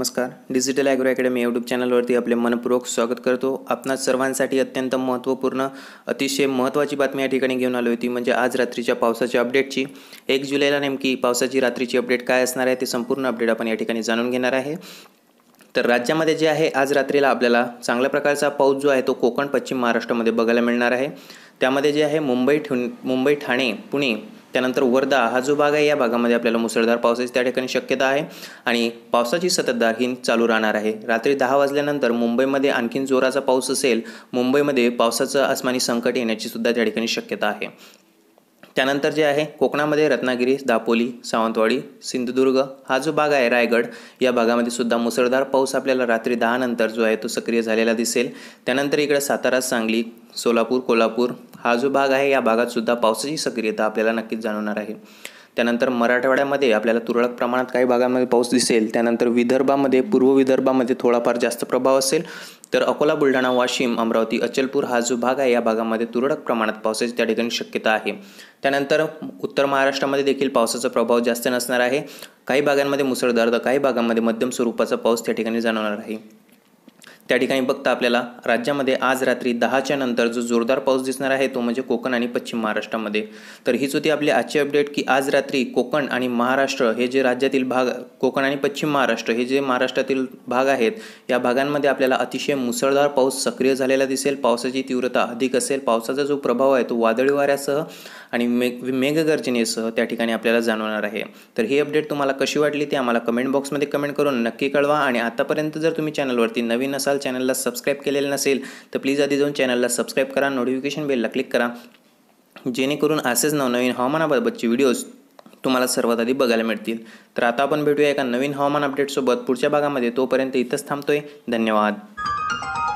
नमस्कार digital agro academy YouTube चॅनलवरती आपले मनपूर्वक स्वागत करतो आपणा सर्वांसाठी अत्यंत महत्त्वपूर्ण अतिशय महत्त्वाची बातमी या ठिकाणी घेऊन आली होती म्हणजे आज रात्रीच्या पावसाच्या अपडेटची एक जुलैला नेमकी पावसाची रात्रीची अपडेट काय असणार आहे ते संपूर्ण अपडेट आपण या ठिकाणी जाणून घेणार आहे तर राज्यामध्ये जे आहे आज रात्रीला आपल्याला चांगल्या प्रकारचा पाऊस जो आहे तो कोकण पश्चिम महाराष्ट्रामध्ये बघायला मिळणार आहे त्यामध्ये जे आहे मुंबई ठु मुंबई ठाणे पुणे त्यानंतर वर्धा हा जो भाग आहे या भागामध्ये आपल्याला मुसळधार पावसाची त्या ठिकाणी शक्यता आहे आणि पावसाची सततधार ही चालू राहणार आहे रात्री दहा वाजल्यानंतर मुंबईमध्ये आणखीन जोराचा पाऊस असेल मुंबईमध्ये पावसाचं आसमानी संकट येण्याची सुद्धा त्या ठिकाणी शक्यता आहे त्यानंतर जे आहे कोकणामध्ये रत्नागिरी दापोली सावंतवाडी सिंधुदुर्ग हा जो भाग आहे रायगड या भागामध्ये सुद्धा मुसळधार पाऊस आपल्याला रात्री दहा नंतर जो आहे तो सक्रिय झालेला दिसेल त्यानंतर इकडे सातारा सांगली सोलापूर कोल्हापूर हा जो भाग आहे या भागात सुद्धा पावसाची सक्रियता आपल्याला नक्कीच जाणवणार आहे त्यानंतर मराठवाड्यामध्ये आपल्याला तुरळक प्रमाणात काही भागांमध्ये पाऊस दिसेल त्यानंतर विदर्भामध्ये पूर्व विदर्भामध्ये थोडाफार जास्त प्रभाव असेल तर अकोला बुलढाणा वाशिम अमरावती अचलपूर हा जो भाग आहे या भागामध्ये तुरळक प्रमाणात पावसाची त्या ठिकाणी शक्यता आहे त्यानंतर उत्तर महाराष्ट्रामध्ये देखील पावसाचा प्रभाव जास्त नसणार आहे काही भागांमध्ये मुसळधार तर काही भागांमध्ये मध्यम स्वरूपाचा पाऊस त्या ठिकाणी जाणवणार आहे त्या ठिकाणी बघता आपल्याला राज्यामध्ये आज रात्री दहाच्या नंतर जो जोरदार पाऊस दिसणार आहे तो म्हणजे कोकण आणि पश्चिम महाराष्ट्रामध्ये तर हीच होती आपली आजची अपडेट की आज रात्री कोकण आणि महाराष्ट्र हे जे राज्यातील भाग कोकण आणि पश्चिम महाराष्ट्र हे जे महाराष्ट्रातील भाग आहेत या भागांमध्ये आपल्याला अतिशय मुसळधार पाऊस सक्रिय झालेला दिसेल पावसाची तीव्रता अधिक असेल पावसाचा जो प्रभाव आहे तो वादळी वाऱ्यासह आणि मेघ मेघगर्जनेसह त्या ठिकाणी आपल्याला जाणवणार आहे तर ही अपडेट तुम्हाला कशी वाटली ती आम्हाला कमेंट बॉक्समध्ये कमेंट करून नक्की कळवा आणि आतापर्यंत जर तुम्ही चॅनलवरती नवीन असाल चॅनलला सबस्क्राईब केलेलं नसेल तर प्लीज आधी जाऊन चॅनलला सबस्क्राईब करा नोटिफिकेशन बेलला क्लिक करा जेणेकरून असेच नवनवीन हवामानाबाबतचे व्हिडिओज तुम्हाला सर्वात आधी बघायला मिळतील तर आता आपण भेटूया एका नवीन हवामान अपडेटसोबत पुढच्या भागामध्ये तोपर्यंत इथंच थांबतोय धन्यवाद